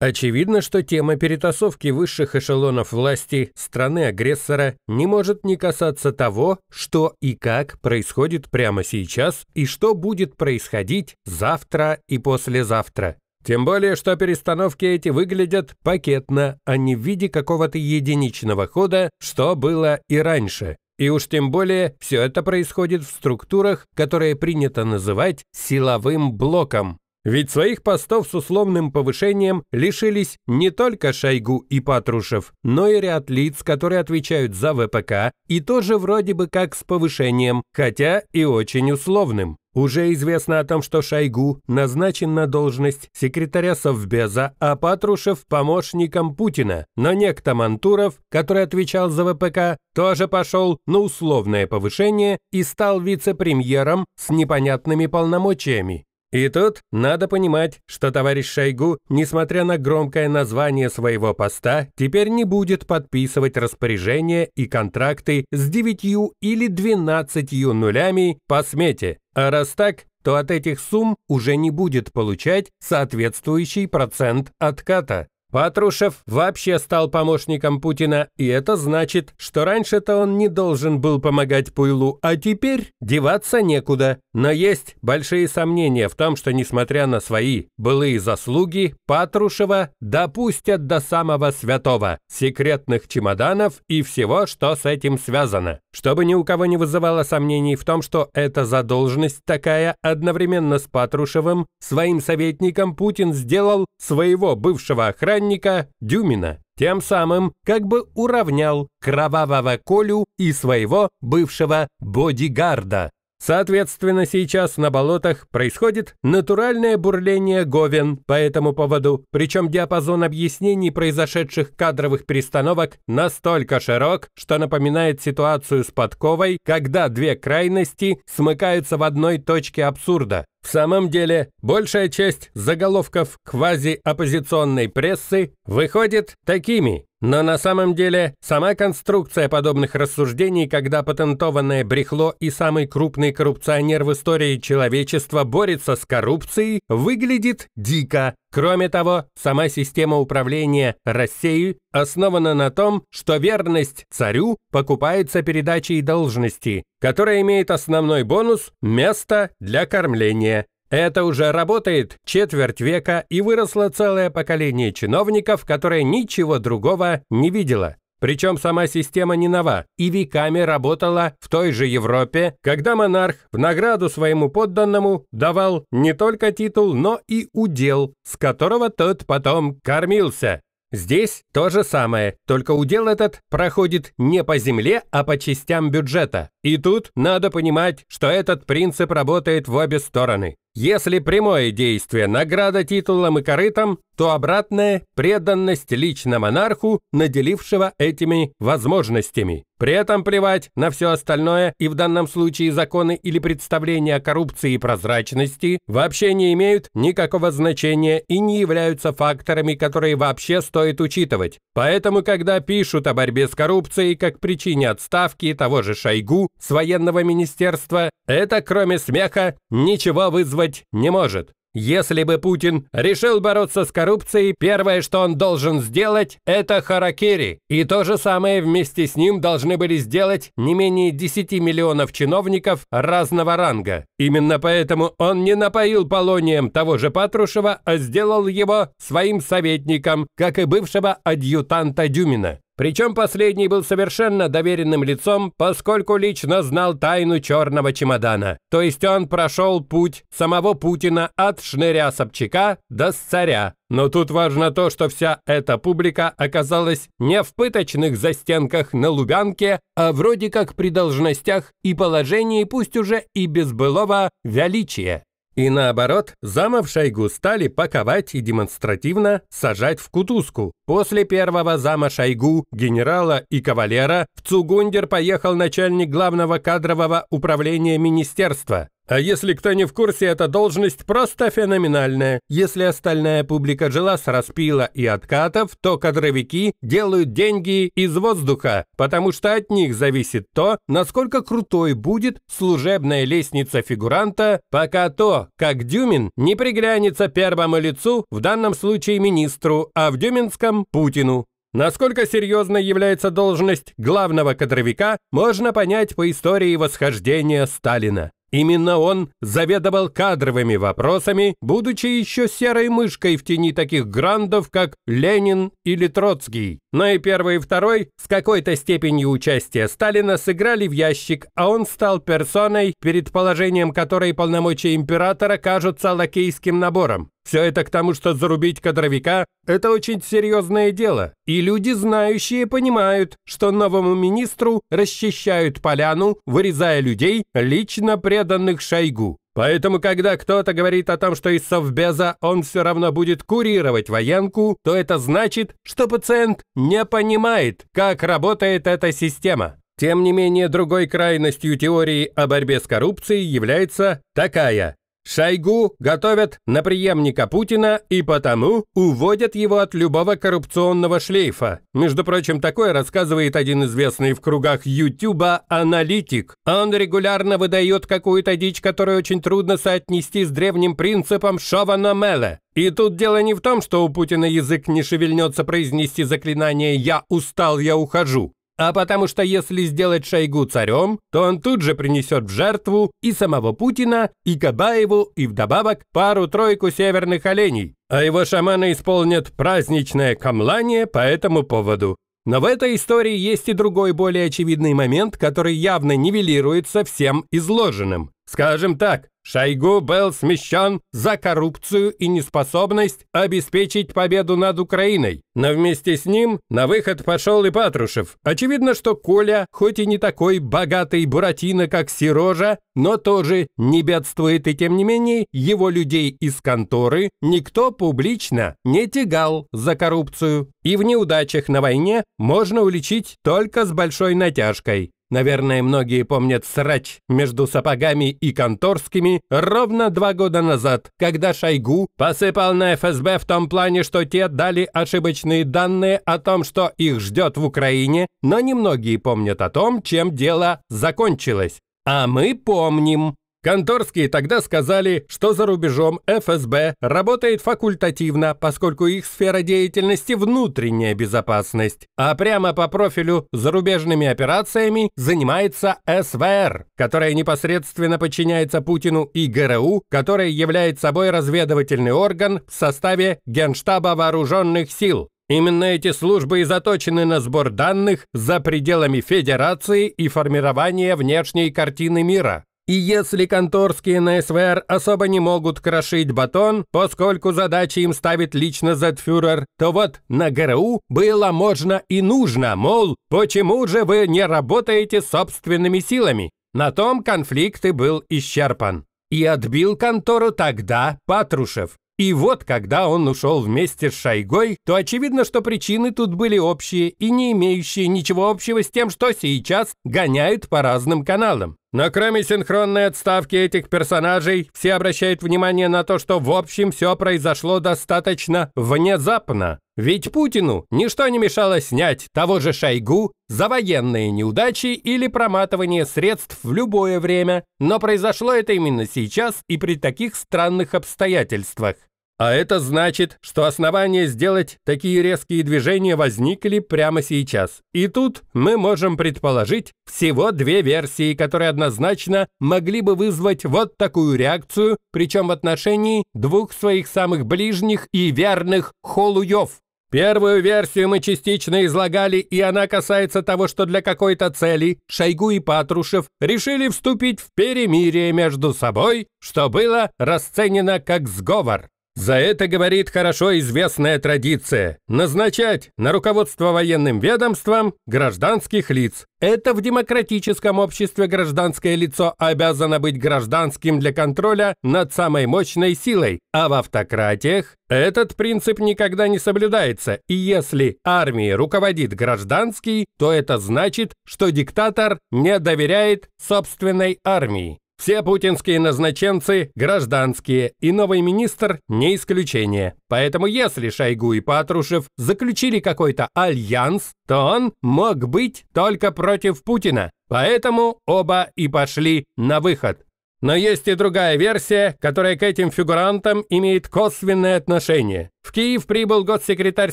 Очевидно, что тема перетасовки высших эшелонов власти страны-агрессора не может не касаться того, что и как происходит прямо сейчас и что будет происходить завтра и послезавтра. Тем более, что перестановки эти выглядят пакетно, а не в виде какого-то единичного хода, что было и раньше. И уж тем более все это происходит в структурах, которые принято называть силовым блоком. Ведь своих постов с условным повышением лишились не только Шойгу и Патрушев, но и ряд лиц, которые отвечают за ВПК, и тоже вроде бы как с повышением, хотя и очень условным. Уже известно о том, что Шойгу назначен на должность секретаря Совбеза, а Патрушев – помощником Путина. Но некто Мантуров, который отвечал за ВПК, тоже пошел на условное повышение и стал вице-премьером с непонятными полномочиями. И тут надо понимать, что товарищ Шойгу, несмотря на громкое название своего поста, теперь не будет подписывать распоряжения и контракты с девятью или двенадцатью нулями по смете. А раз так, то от этих сумм уже не будет получать соответствующий процент отката. Патрушев вообще стал помощником Путина, и это значит, что раньше-то он не должен был помогать Пуйлу, а теперь деваться некуда. Но есть большие сомнения в том, что, несмотря на свои былые заслуги, Патрушева допустят до самого святого, секретных чемоданов и всего, что с этим связано. Чтобы ни у кого не вызывало сомнений в том, что эта задолженность такая, одновременно с Патрушевым, своим советником Путин сделал своего бывшего охранника, охранника Дюмина, тем самым как бы уравнял кровавого Колю и своего бывшего бодигарда. Соответственно, сейчас на болотах происходит натуральное бурление говен по этому поводу, причем диапазон объяснений произошедших кадровых перестановок настолько широк, что напоминает ситуацию с подковой, когда две крайности смыкаются в одной точке абсурда. В самом деле, большая часть заголовков квази-оппозиционной прессы выходит такими, но на самом деле сама конструкция подобных рассуждений, когда патентованное брехло и самый крупный коррупционер в истории человечества борется с коррупцией, выглядит дико, Кроме того, сама система управления Россией основана на том, что верность царю покупается передачей должности, которая имеет основной бонус – место для кормления. Это уже работает четверть века и выросло целое поколение чиновников, которое ничего другого не видело. Причем сама система не нова и веками работала в той же Европе, когда монарх в награду своему подданному давал не только титул, но и удел, с которого тот потом кормился. Здесь то же самое, только удел этот проходит не по земле, а по частям бюджета. И тут надо понимать, что этот принцип работает в обе стороны. Если прямое действие – награда титулом и корытом, то обратное – преданность лично монарху, наделившего этими возможностями. При этом плевать на все остальное, и в данном случае законы или представления о коррупции и прозрачности вообще не имеют никакого значения и не являются факторами, которые вообще стоит учитывать. Поэтому, когда пишут о борьбе с коррупцией как причине отставки того же Шойгу с военного министерства, это, кроме смеха, ничего вызвать быть не может. Если бы Путин решил бороться с коррупцией, первое, что он должен сделать, это харакири. И то же самое вместе с ним должны были сделать не менее 10 миллионов чиновников разного ранга. Именно поэтому он не напоил полонием того же Патрушева, а сделал его своим советником, как и бывшего адъютанта Дюмина. Причем последний был совершенно доверенным лицом, поскольку лично знал тайну черного чемодана. То есть он прошел путь самого Путина от шныря Собчака до царя. Но тут важно то, что вся эта публика оказалась не в пыточных застенках на Лубянке, а вроде как при должностях и положении, пусть уже и без былого величия. И наоборот, замов Шойгу стали паковать и демонстративно сажать в кутузку. После первого зама Шойгу, генерала и кавалера в Цугундер поехал начальник главного кадрового управления министерства. А если кто не в курсе, эта должность просто феноменальная. Если остальная публика жила с распила и откатов, то кадровики делают деньги из воздуха, потому что от них зависит то, насколько крутой будет служебная лестница фигуранта, пока то, как Дюмин, не приглянется первому лицу, в данном случае министру, а в Дюминском – Путину. Насколько серьезной является должность главного кадровика, можно понять по истории восхождения Сталина. Именно он заведовал кадровыми вопросами, будучи еще серой мышкой в тени таких грандов, как Ленин или Троцкий. Но и первый и второй с какой-то степенью участия Сталина сыграли в ящик, а он стал персоной, перед положением которой полномочия императора кажутся лакейским набором. Все это к тому, что зарубить кадровика – это очень серьезное дело. И люди, знающие, понимают, что новому министру расчищают поляну, вырезая людей, лично преданных Шойгу. Поэтому, когда кто-то говорит о том, что из Совбеза он все равно будет курировать военку, то это значит, что пациент не понимает, как работает эта система. Тем не менее, другой крайностью теории о борьбе с коррупцией является такая. Шойгу готовят на преемника Путина и потому уводят его от любого коррупционного шлейфа. Между прочим, такое рассказывает один известный в кругах Ютуба аналитик. Он регулярно выдает какую-то дичь, которую очень трудно соотнести с древним принципом Шована Меле. И тут дело не в том, что у Путина язык не шевельнется произнести заклинание «Я устал, я ухожу» а потому что если сделать Шойгу царем, то он тут же принесет в жертву и самого Путина, и Кабаеву, и вдобавок пару-тройку северных оленей. А его шаманы исполнят праздничное камлание по этому поводу. Но в этой истории есть и другой более очевидный момент, который явно нивелируется всем изложенным. Скажем так, Шойгу был смещен за коррупцию и неспособность обеспечить победу над Украиной. Но вместе с ним на выход пошел и Патрушев. Очевидно, что Коля, хоть и не такой богатый буратино, как Сирожа, но тоже не бедствует, и тем не менее его людей из конторы никто публично не тягал за коррупцию. И в неудачах на войне можно уличить только с большой натяжкой. Наверное, многие помнят срач между сапогами и конторскими ровно два года назад, когда Шойгу посыпал на ФСБ в том плане, что те дали ошибочные данные о том, что их ждет в Украине, но немногие помнят о том, чем дело закончилось. А мы помним. Конторские тогда сказали, что за рубежом ФСБ работает факультативно, поскольку их сфера деятельности – внутренняя безопасность, а прямо по профилю зарубежными операциями занимается СВР, которая непосредственно подчиняется Путину и ГРУ, которая является собой разведывательный орган в составе Генштаба Вооруженных Сил. Именно эти службы и заточены на сбор данных за пределами Федерации и формирование внешней картины мира. И если конторские на СВР особо не могут крошить батон, поскольку задачи им ставит лично Зетфюрер, то вот на ГРУ было можно и нужно, мол, почему же вы не работаете собственными силами? На том конфликт и был исчерпан. И отбил контору тогда Патрушев. И вот когда он ушел вместе с Шойгой, то очевидно, что причины тут были общие и не имеющие ничего общего с тем, что сейчас гоняют по разным каналам. Но кроме синхронной отставки этих персонажей, все обращают внимание на то, что в общем все произошло достаточно внезапно. Ведь Путину ничто не мешало снять того же Шойгу за военные неудачи или проматывание средств в любое время, но произошло это именно сейчас и при таких странных обстоятельствах. А это значит, что основания сделать такие резкие движения возникли прямо сейчас. И тут мы можем предположить всего две версии, которые однозначно могли бы вызвать вот такую реакцию, причем в отношении двух своих самых ближних и верных холуев. Первую версию мы частично излагали, и она касается того, что для какой-то цели Шойгу и Патрушев решили вступить в перемирие между собой, что было расценено как сговор. За это говорит хорошо известная традиция – назначать на руководство военным ведомством гражданских лиц. Это в демократическом обществе гражданское лицо обязано быть гражданским для контроля над самой мощной силой, а в автократиях этот принцип никогда не соблюдается, и если армией руководит гражданский, то это значит, что диктатор не доверяет собственной армии. Все путинские назначенцы – гражданские, и новый министр – не исключение. Поэтому если Шойгу и Патрушев заключили какой-то альянс, то он мог быть только против Путина. Поэтому оба и пошли на выход. Но есть и другая версия, которая к этим фигурантам имеет косвенное отношение. В Киев прибыл госсекретарь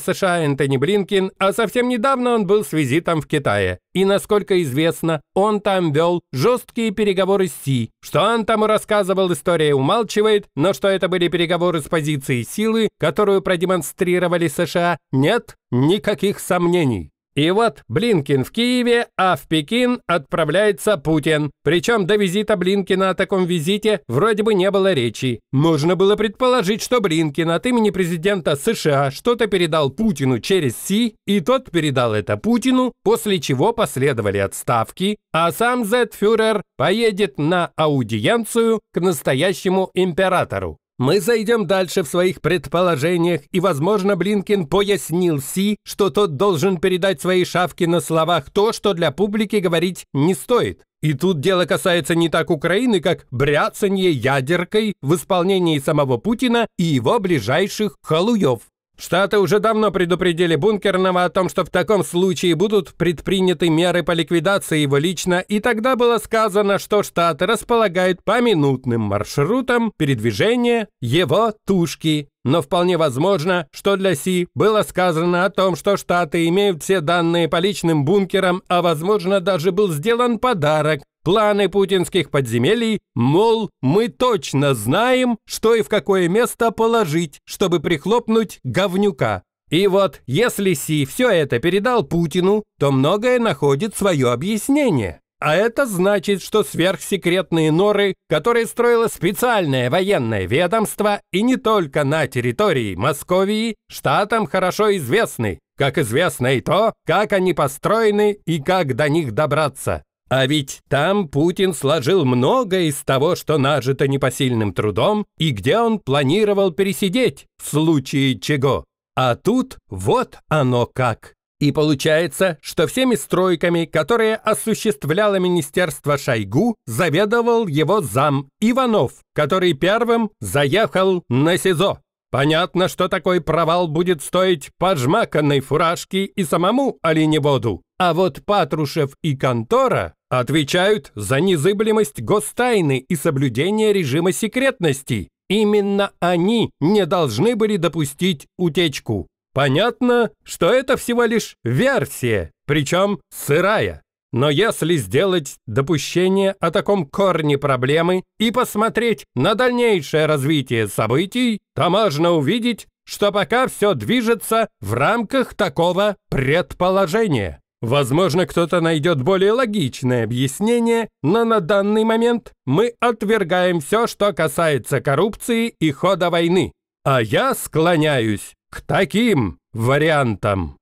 США Энтони Блинкин, а совсем недавно он был с визитом в Китае. И, насколько известно, он там вел жесткие переговоры с Си. Что он тому рассказывал, история умалчивает, но что это были переговоры с позиции силы, которую продемонстрировали США, нет никаких сомнений. И вот Блинкин в Киеве, а в Пекин отправляется Путин. Причем до визита Блинкина о таком визите вроде бы не было речи. Можно было предположить, что Блинкин от имени президента США что-то передал Путину через Си, и тот передал это Путину, после чего последовали отставки, а сам Зетфюрер поедет на аудиенцию к настоящему императору. Мы зайдем дальше в своих предположениях, и, возможно, Блинкин пояснил Си, что тот должен передать свои шавки на словах то, что для публики говорить не стоит. И тут дело касается не так Украины, как бряцанье ядеркой в исполнении самого Путина и его ближайших халуев. Штаты уже давно предупредили Бункерного о том, что в таком случае будут предприняты меры по ликвидации его лично, и тогда было сказано, что Штаты располагают поминутным маршрутом передвижения его тушки. Но вполне возможно, что для Си было сказано о том, что Штаты имеют все данные по личным бункерам, а возможно даже был сделан подарок планы путинских подземелий, мол, мы точно знаем, что и в какое место положить, чтобы прихлопнуть говнюка. И вот, если Си все это передал Путину, то многое находит свое объяснение. А это значит, что сверхсекретные норы, которые строило специальное военное ведомство и не только на территории Московии, штатам хорошо известны, как известно и то, как они построены и как до них добраться. А ведь там Путин сложил многое из того, что нажито непосильным трудом, и где он планировал пересидеть, в случае чего. А тут вот оно как. И получается, что всеми стройками, которые осуществляло министерство Шойгу, заведовал его зам Иванов, который первым заехал на СИЗО. Понятно, что такой провал будет стоить поджмаканной фуражки и самому оленеводу. А вот Патрушев и контора отвечают за незыблемость гостайны и соблюдение режима секретности. Именно они не должны были допустить утечку. Понятно, что это всего лишь версия, причем сырая. Но если сделать допущение о таком корне проблемы и посмотреть на дальнейшее развитие событий, то можно увидеть, что пока все движется в рамках такого предположения. Возможно, кто-то найдет более логичное объяснение, но на данный момент мы отвергаем все, что касается коррупции и хода войны. А я склоняюсь к таким вариантам.